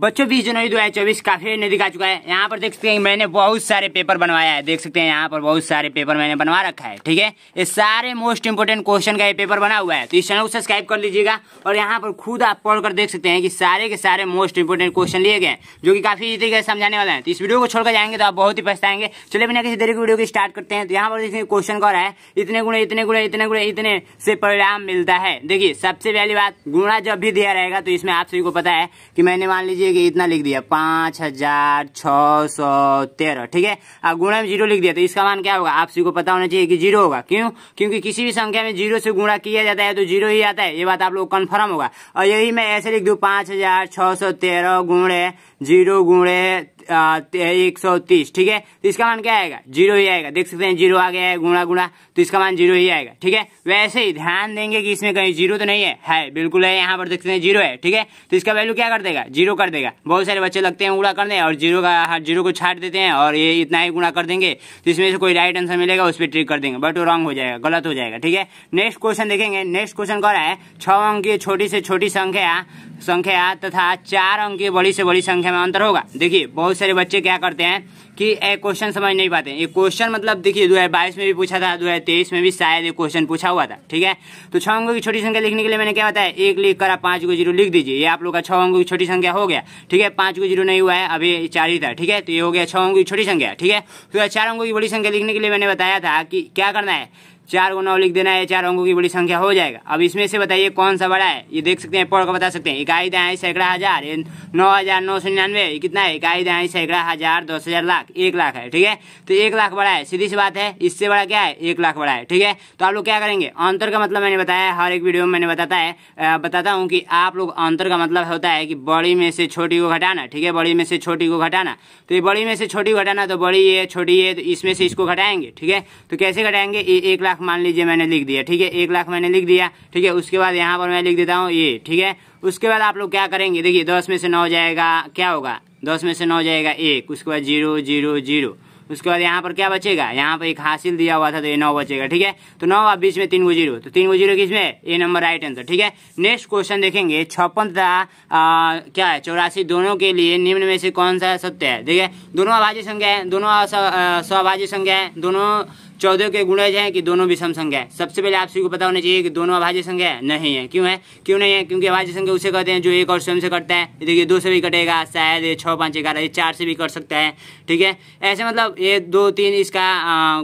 बच्चों बीस जनवरी दो हजार चौबीस काफी नजदीक आ चुका है यहाँ पर देख सकते हैं मैंने बहुत सारे पेपर बनवाया है देख सकते हैं यहाँ पर बहुत सारे पेपर मैंने बनवा रखा है ठीक है ये सारे मोस्ट इंपोर्टेंट क्वेश्चन का ये पेपर बना हुआ है तो इस चैनल को सब्सक्राइब कर लीजिएगा और यहाँ पर खुद आप पढ़कर देख सकते हैं कि सारे के सारे मोस्ट इंपोर्टेंट क्वेश्चन लिए गए जो कि काफी इजी तरीके से समझाने वाले हैं तो इस वीडियो को छोड़कर जाएंगे तो आप बहुत ही पछताएंगे चले बिना किसी तरीके की वीडियो की स्टार्ट करते हैं तो यहाँ पर देखिए क्वेश्चन कौन है इतने गुणे इतने गुणे इतने गुणे इतने से परिणाम मिलता है देखिए सबसे पहली बात गुणा जब भी दिया रहेगा तो इसमें आप सभी को पता है कि मैंने मान लीजिए लीजिए कि इतना लिख दिया पाँच हजार छः सौ तेरह ठीक है अब गुणा में जीरो लिख दिया तो इसका मान क्या होगा आप सभी को पता होना चाहिए कि जीरो होगा क्यों क्योंकि किसी भी संख्या में जीरो से गुणा किया जाता है तो जीरो ही आता है ये बात आप लोग कन्फर्म होगा और यही मैं ऐसे लिख दूँ पाँच हजार छः सौ तेरह गुणे जीरो गुणे एक सौ तीस ठीक है तो इसका मान क्या आएगा जीरो ही आएगा देख सकते हैं जीरो आ गया है गुणा गुणा तो इसका मान जीरो ही आएगा ठीक है वैसे ही ध्यान देंगे कि इसमें कहीं जीरो तो नहीं है है बिल्कुल है यहाँ पर देख सकते हैं जीरो है ठीक है तो इसका वैल्यू क्या कर देगा जीरो कर देगा बहुत सारे बच्चे लगते हैं उड़ा करने और जीरो का हर हाँ, जीरो को छाट देते हैं और ये इतना ही गुणा कर देंगे तो इसमें से कोई राइट आंसर मिलेगा उस पर ट्रिक कर देंगे बट वो रॉन्ग हो जाएगा गलत हो जाएगा ठीक है नेक्स्ट क्वेश्चन देखेंगे नेक्स्ट क्वेश्चन कह रहा है छह अंक की छोटी से छोटी संख्या संख्या तथा चार अंक की बड़ी से बड़ी संख्या में अंतर होगा देखिए बहुत सारे बच्चे क्या करते हैं कि एक क्वेश्चन समझ नहीं पाते ये क्वेश्चन मतलब देखिए दो में भी पूछा था दो में भी शायद एक क्वेश्चन पूछा हुआ था ठीक है तो छह अंकों की छोटी संख्या लिखने के लिए मैंने क्या बताया एक लिख कर आप पांच को जीरो लिख दीजिए ये आप लोग का छह अंकों की छोटी संख्या हो गया ठीक है पांच को जीरो नहीं हुआ है अभी चार ही था ठीक है तो ये हो गया छह अंकों की छोटी संख्या ठीक है तो चार अंकों की बड़ी संख्या लिखने के लिए मैंने बताया था कि क्या करना है चार नौ लिख देना है चार अंकों की बड़ी संख्या हो जाएगा अब इसमें से बताइए कौन सा बड़ा है ये देख सकते हैं पढ़ कर बता सकते हैं इकाई दहाई सैकड़ा हजार नौ हजार नौ सौ निन्यानवे कितना है इकाई दहाई सैकड़ा हजार दस हजार लाख एक लाख है ठीक है तो एक लाख बड़ा है सीधी सी बात है इससे बड़ा क्या है एक लाख बड़ा है ठीक है तो आप लोग क्या करेंगे अंतर का मतलब मैंने बताया हर एक वीडियो में मैंने बताता है बताता हूँ कि आप लोग अंतर का मतलब होता है कि बड़ी में से छोटी को घटाना ठीक है बड़ी में से छोटी को घटाना तो ये बड़ी में से छोटी को घटाना तो बड़ी ये छोटी ये तो इसमें से इसको घटाएंगे ठीक है तो कैसे घटाएंगे एक लाख लाख मान लीजिए मैंने लिख दिया ठीक है एक लाख मैंने लिख दिया ठीक है उसके बाद यहाँ पर मैं लिख देता हूँ ये ठीक है उसके बाद आप लोग क्या करेंगे देखिए दस में से नौ जाएगा क्या होगा दस में से नौ जाएगा एक उसके बाद जीरो जीरो जीरो उसके बाद यहाँ पर क्या बचेगा यहाँ पर एक हासिल दिया हुआ था तो ये नौ बचेगा ठीक है तो नौ आप बीच में तीन गो जीरो तो तीन गो जीरो किस में ए नंबर राइट आंसर ठीक है नेक्स्ट क्वेश्चन देखेंगे छप्पन तथा क्या है चौरासी दोनों के लिए निम्न में से कौन सा सत्य है ठीक है दोनों अभाज्य संख्या है दोनों सभाज्य संख्या है दोनों चौदह के गुणज हैं कि दोनों विषम संख्या है सबसे पहले आप सभी को पता होना चाहिए कि दोनों अभाज्य संख्या है नहीं है क्यों है क्यों नहीं है क्योंकि अभाज्य संख्या उसे कहते हैं जो एक और स्वयं से कटता है देखिए दो से भी कटेगा शायद ये छः पाँच ग्यारह ये चार से भी कट सकता है ठीक है ऐसे मतलब ये दो तीन इसका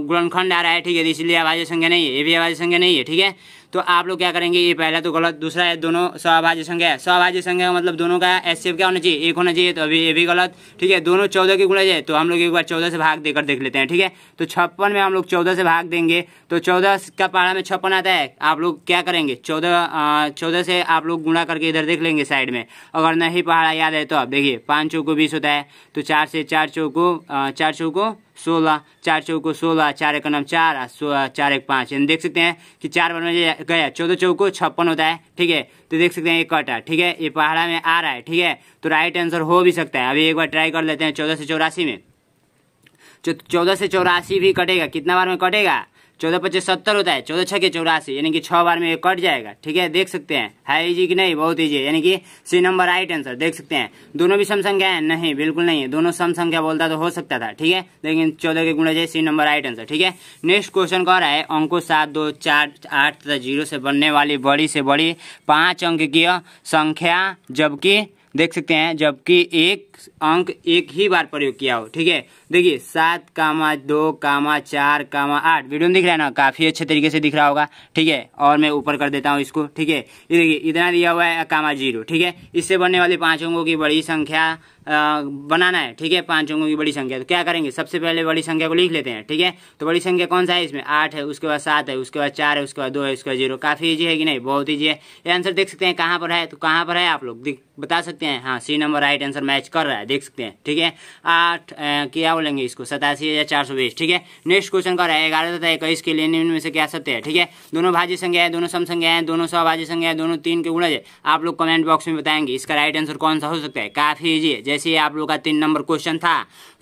गुणनखंड आ रहा है ठीक है इसलिए अभाज्य संख्या नहीं है ये भी अभाज्य संख्या नहीं है ठीक है तो आप लोग क्या करेंगे ये पहला तो गलत दूसरा है दोनों सहभाजी संख्या है स्वभाज्य संख्या मतलब दोनों का एस क्या होना चाहिए एक होना चाहिए तो अभी ये भी गलत ठीक है दोनों चौदह के गुणा जाए तो हम लोग एक बार चौदह से भाग देकर देख लेते हैं ठीक है तो छप्पन में हम लोग चौदह से भाग देंगे तो चौदह का पारा में छप्पन आता है आप लोग क्या करेंगे चौदह चौदह से आप लोग गुणा करके इधर देख लेंगे साइड में अगर नहीं पहाड़ा याद है तो आप देखिए पाँच चौको बीस होता है तो चार से चार चौको चार चौको सोलह चार चौको सोलह चार एक नम चार और चार एक पाँच यानी देख सकते हैं कि चार बार में गया चौदह चौको छप्पन होता है ठीक है तो देख सकते हैं ये कट है ठीक है ये पहाड़ा में आ रहा है ठीक है तो राइट आंसर हो भी सकता है अभी एक बार ट्राई कर लेते हैं चौदह से चौरासी में चौदह से चौरासी भी कटेगा कितना बार में कटेगा चौदह पच्चीस सत्तर होता है चौदह छः के चौरासी यानी कि छः बार में कट जाएगा ठीक है देख सकते हैं है इजी की नहीं बहुत इजी यानी कि सी नंबर राइट आंसर देख सकते हैं दोनों भी सम संख्या है नहीं बिल्कुल नहीं है दोनों सम संख्या बोलता तो हो सकता था ठीक है लेकिन चौदह के गुणा जाए सी नंबर राइट आंसर ठीक है नेक्स्ट क्वेश्चन कह रहा है अंकों सात दो चार आठ तथा जीरो से बनने वाली बड़ी से बड़ी पाँच अंक की संख्या जबकि देख सकते हैं जबकि एक अंक एक ही बार प्रयोग किया हो ठीक है देखिए सात कामा दो कामा चार कामा आठ वीडियो में दिख रहा है ना काफ़ी अच्छे तरीके से दिख रहा होगा ठीक है और मैं ऊपर कर देता हूँ इसको ठीक है ये देखिए इतना दिया हुआ है कामा जीरो ठीक है इससे बनने वाली पाँच अंगों की बड़ी संख्या आ, बनाना है ठीक है पाँच अंगों की बड़ी संख्या तो क्या करेंगे सबसे पहले बड़ी संख्या को लिख लेते हैं ठीक है तो बड़ी संख्या कौन सा है इसमें आठ है उसके बाद सात है उसके बाद चार है उसके बाद दो है उसके बाद जीरो काफ़ी ईजी है कि नहीं बहुत ईजी है ये आंसर देख सकते हैं कहाँ पर है तो कहाँ पर है आप लोग बता सकते हैं हाँ C number right answer match कर रहा है देख सकते हैं ठीक है आठ क्या बोलेंगे इसको सतासी हजार चार सौ बीस ठीक है नेक्स्ट क्वेश्चन का रहा है ग्यारह तथा इक्कीस के लेन में से क्या सत्य है ठीक है दोनों भाज्य संख्या है दोनों सम संख्या है दोनों सौभाज्य संख्या है दोनों तीन के गुणज है आप लोग कमेंट बॉक्स में बताएंगे इसका राइट आंसर कौन सा हो सकता है काफी ईजी है जैसे आप लोग का तीन नंबर क्वेश्चन था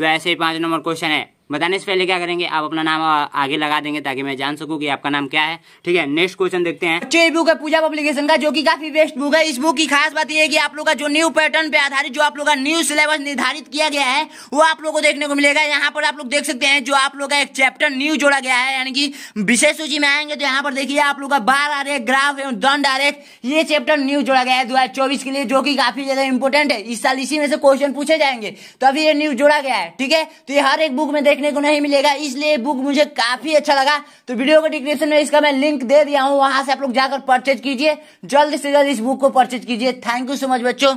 वैसे ही पाँच नंबर क्वेश्चन है बताने से पहले क्या करेंगे आप अपना नाम आगे लगा देंगे ताकि मैं जान सकूं कि आपका नाम क्या है ठीक है नेक्स्ट क्वेश्चन देखते हैं बुक है पूजा पब्लिकेशन का जो कि काफी बेस्ट बुक है इस बुक की खास बात यह है कि आप लोग का जो न्यू पैटर्न पे आधारित जो आप लोग का न्यू सिलेबस निर्धारित किया गया है वो आप लोग को देखने को मिलेगा यहाँ पर आप लोग देख सकते हैं जो आप लोग का एक चैप्टर न्यू जोड़ा गया है यानी कि विशेष सूची में आएंगे तो यहाँ पर देखिए आप लोग का बार आरेख ग्राफ एवं दंड आरेख ये चैप्टर न्यू जोड़ा गया है दो के लिए जो कि काफी ज्यादा इंपोर्टेंट है इस साल इसी में से क्वेश्चन पूछे जाएंगे तो अभी ये न्यू जोड़ा गया है ठीक है तो ये हर एक बुक में देख देखने को नहीं मिलेगा इसलिए बुक मुझे काफी अच्छा लगा तो वीडियो के डिस्क्रिप्शन में इसका मैं लिंक दे दिया हूँ वहां से आप लोग जाकर परचेज कीजिए जल्द से जल्द इस बुक को परचेज कीजिए थैंक यू सो मच बच्चों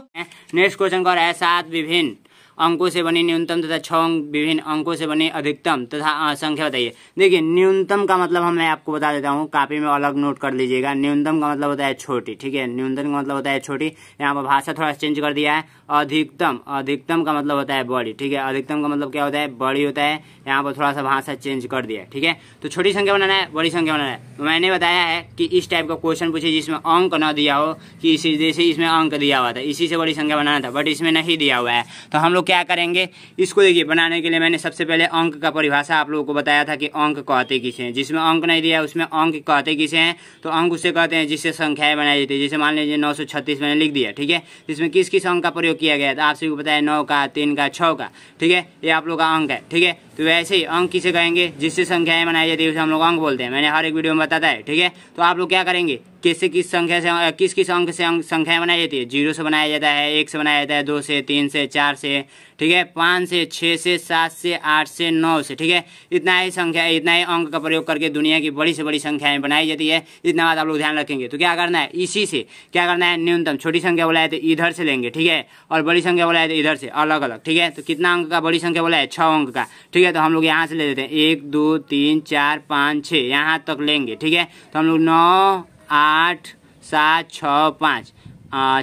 नेक्स्ट क्वेश्चन ऐसा विभिन्न अंकों से बने न्यूनतम तथा छः अंक विभिन्न अंकों से बने अधिकतम तथा संख्या बताइए देखिए न्यूनतम का मतलब हम मैं आपको बता देता हूँ कापी में अलग नोट कर लीजिएगा न्यूनतम का मतलब होता है छोटी ठीक है न्यूनतम का मतलब होता है छोटी यहाँ पर भाषा थोड़ा चेंज कर दिया है अधिकतम अधिकतम का मतलब होता है बड़ी ठीक है अधिकतम का मतलब क्या होता है बड़ी होता है यहाँ पर थोड़ा सा भाषा चेंज कर दिया ठीक है तो छोटी संख्या बनाना है बड़ी संख्या बनाना है तो मैंने बताया है कि इस टाइप का क्वेश्चन पूछे जिसमें अंक ना दिया हो कि इसी जैसे इसमें अंक दिया हुआ था इसी से बड़ी संख्या बनाना था बट इसमें नहीं दिया हुआ है तो हम लोग लोग क्या करेंगे इसको देखिए बनाने के लिए मैंने सबसे पहले अंक का परिभाषा आप लोगों को बताया था कि अंक कहते किसे हैं जिसमें अंक नहीं दिया उसमें अंक कहते किसे हैं तो अंक उसे कहते हैं जिससे संख्याएं बनाई जाती है जैसे मान लीजिए नौ मैंने लिख दिया ठीक है इसमें किस किस अंक का प्रयोग किया गया था आप सभी को बताया नौ का तीन का छः का ठीक है ये आप लोग का अंक है ठीक है तो वैसे ही अंक किसे कहेंगे जिससे संख्याएं बनाई जाती है उसे हम लोग अंक बोलते हैं मैंने हर एक वीडियो में बताया है ठीक है तो आप लोग क्या करेंगे कैसे किस संख्या से किस किस अंक से संख्याएं बनाई जाती है जीरो से बनाया जाता है एक से बनाया जाता है दो से तीन से चार से ठीक है पाँच से छः से सात से आठ से नौ से ठीक है इतना ही संख्या इतना ही अंक का प्रयोग करके दुनिया की बड़ी से बड़ी संख्याएं बनाई जाती है इतना बात आप लोग ध्यान रखेंगे तो क्या करना है इसी से क्या करना है न्यूनतम छोटी संख्या बोला है तो इधर से लेंगे ठीक है और बड़ी संख्या बोला है तो इधर से अलग अलग ठीक है तो कितना अंक का बड़ी संख्या बोला है छः अंक का ठीक है तो हम लोग यहाँ से ले लेते हैं एक दो तीन चार पाँच छः यहाँ तक लेंगे ठीक है तो हम लोग नौ आठ सात छः पाँच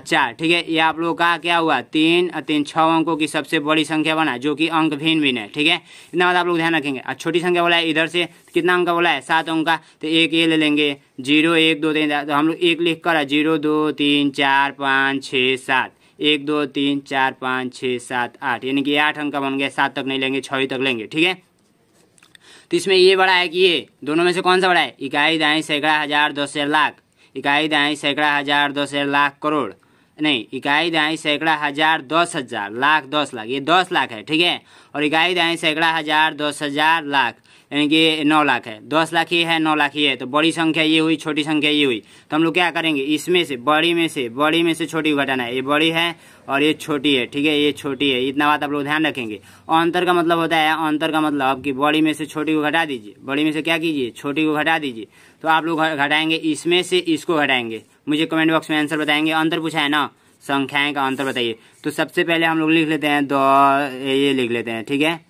चार ठीक है ये आप लोगों का क्या हुआ तीन तीन छः अंकों की सबसे बड़ी संख्या बना जो कि अंक भिन्न भिन्न है ठीक है इतना बात आप लोग ध्यान रखेंगे और छोटी संख्या बोला है इधर से कितना अंक का बोला है सात अंक का तो एक ये ले लेंगे जीरो एक दो तीन तो हम लोग एक लिख कर जीरो दो तीन चार पाँच छः सात एक दो तीन चार पाँच छः सात आठ यानी कि आठ अंक का बन गया सात तक नहीं लेंगे छः ही तक लेंगे ठीक है तो इसमें ये बड़ा है कि ये दोनों में से कौन सा बड़ा है इकाई दाई सैकड़ा हज़ार दो सौ लाख इकाई दाई सैकड़ा हज़ार दो सौ लाख करोड़ नहीं इकाई दाई सैकड़ा हज़ार दस हज़ार लाख दस लाख ये दस लाख है ठीक है और इकाई दाई सैकड़ा हज़ार दस हज़ार लाख यानी कि नौ लाख है दस लाख ये है नौ लाख ये है तो बड़ी संख्या ये हुई छोटी संख्या ये हुई तो हम लोग क्या करेंगे इसमें से बड़ी में से बड़ी में से छोटी घटाना है ये बड़ी है और ये छोटी है ठीक है ये छोटी है इतना बात आप लोग ध्यान रखेंगे अंतर का मतलब होता है अंतर का मतलब कि बड़ी में से छोटी को घटा दीजिए बड़ी में से क्या कीजिए छोटी को घटा दीजिए तो आप लोग घटाएंगे इसमें से इसको घटाएंगे मुझे कमेंट बॉक्स में आंसर बताएंगे अंतर पूछा है ना संख्याएं का अंतर बताइए तो सबसे पहले हम लोग लिख लेते हैं दो ये लिख लेते हैं ठीक है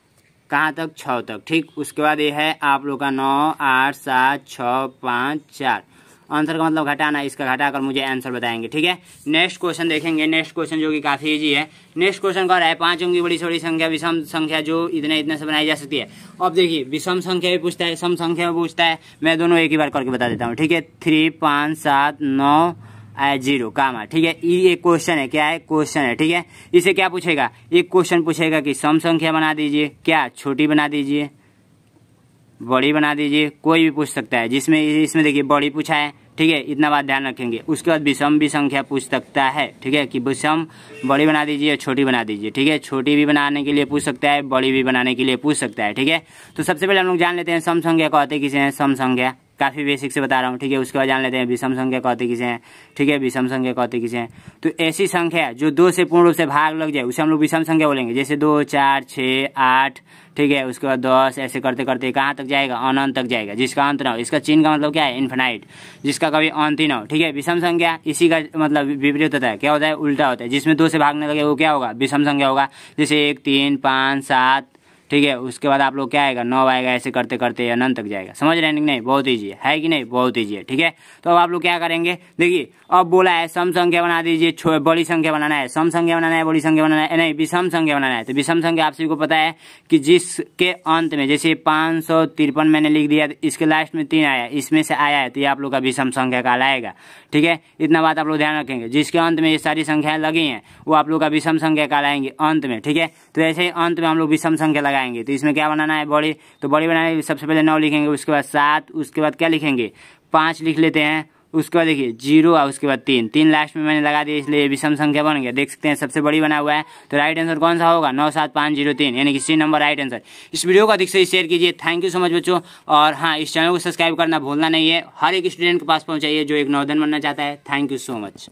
कहाँ तक छः तक ठीक उसके बाद ये है आप लोग का नौ आठ सात छः पाँच चार आंसर का मतलब घटाना इसका घटा कर मुझे आंसर बताएंगे ठीक है नेक्स्ट क्वेश्चन देखेंगे नेक्स्ट क्वेश्चन जो कि काफ़ी ईजी है नेक्स्ट क्वेश्चन कह रहा है पांच अंक की बड़ी बड़ी संख्या विषम संख्या जो इतने इतने से बनाई जा सकती है अब देखिए विषम संख्या भी पूछता है सम संख्या भी पूछता है मैं दोनों एक ही बार करके बता देता हूँ ठीक है थ्री पाँच सात नौ एट जीरो कामा ठीक है ये एक क्वेश्चन है क्या है क्वेश्चन है ठीक है इसे क्या पूछेगा एक क्वेश्चन पूछेगा कि सम संख्या बना दीजिए क्या छोटी बना दीजिए बड़ी बना दीजिए कोई भी पूछ सकता है जिसमें इसमें देखिए बड़ी पूछा है ठीक है इतना बात ध्यान रखेंगे उसके बाद विषम भी संख्या पूछ सकता है ठीक है कि विषम बड़ी बना दीजिए या छोटी बना दीजिए ठीक है छोटी भी बनाने के लिए पूछ सकता है बड़ी भी बनाने के लिए पूछ सकता है ठीक है तो सबसे पहले हम लोग जान लेते हैं सम संख्या कहते किसे हैं सम संख्या काफ़ी बेसिक से बता रहा हूँ ठीक है उसके बाद जान लेते हैं विषम संख्या कहते किसे हैं ठीक है विषम संख्या कहते किसे हैं तो ऐसी संख्या जो दो से पूर्ण रूप से भाग लग जाए उसे हम लोग विषम संख्या बोलेंगे जैसे दो चार छः आठ ठीक है उसके बाद दस ऐसे करते करते कहाँ तक जाएगा अनंत तक जाएगा जिसका अंत ना हो इसका चिन्ह का मतलब क्या है इन्फेनाइट जिसका कभी अंत ही ना हो ठीक है विषम संख्या इसी का मतलब विपरीत होता है क्या होता है उल्टा होता है जिसमें दो से भागने लगे वो क्या होगा विषम संख्या होगा जैसे एक तीन पाँच सात ठीक है उसके बाद आप लोग क्या आएगा नौ आएगा ऐसे करते करते अनंत तक जाएगा समझ रहे हैं नहीं बहुत ईजी है, कि नहीं बहुत ईजी है ठीक है तो अब आप लोग क्या करेंगे देखिए अब बोला है सम संख्या बना दीजिए बड़ी संख्या बनाना है सम संख्या बनाना है बड़ी संख्या बनाना है नहीं विषम संख्या बनाना है तो विषम संख्या आप सभी को पता है कि जिसके अंत में जैसे पाँच सौ तिरपन मैंने लिख दिया इसके लास्ट में तीन आया इसमें से आया है तो ये आप लोग का विषम संख्या आएगा ठीक है इतना बात आप लोग ध्यान रखेंगे जिसके अंत में ये सारी संख्याएं लगी हैं वो आप लोग का विषम संख्या आएंगे अंत में ठीक है तो ऐसे ही अंत में हम लोग विषम संख्या लगाए लगाएंगे तो इसमें क्या बनाना है बॉडी तो बॉडी बनाने के लिए सबसे पहले नौ लिखेंगे उसके बाद सात उसके बाद क्या लिखेंगे पाँच लिख लेते हैं उसके बाद देखिए जीरो और उसके बाद तीन तीन लास्ट में मैंने लगा दिया इसलिए विषम संख्या बन गया देख सकते हैं सबसे बड़ी बना हुआ है तो राइट आंसर कौन सा होगा नौ सात पाँच जीरो तीन यानी कि सी नंबर राइट आंसर इस वीडियो को अधिक से शेयर कीजिए थैंक यू सो मच बच्चों और हाँ इस चैनल को सब्सक्राइब करना भूलना नहीं है हर एक स्टूडेंट के पास पहुँचाइए जो एक नौधन बनना चाहता है थैंक यू सो मच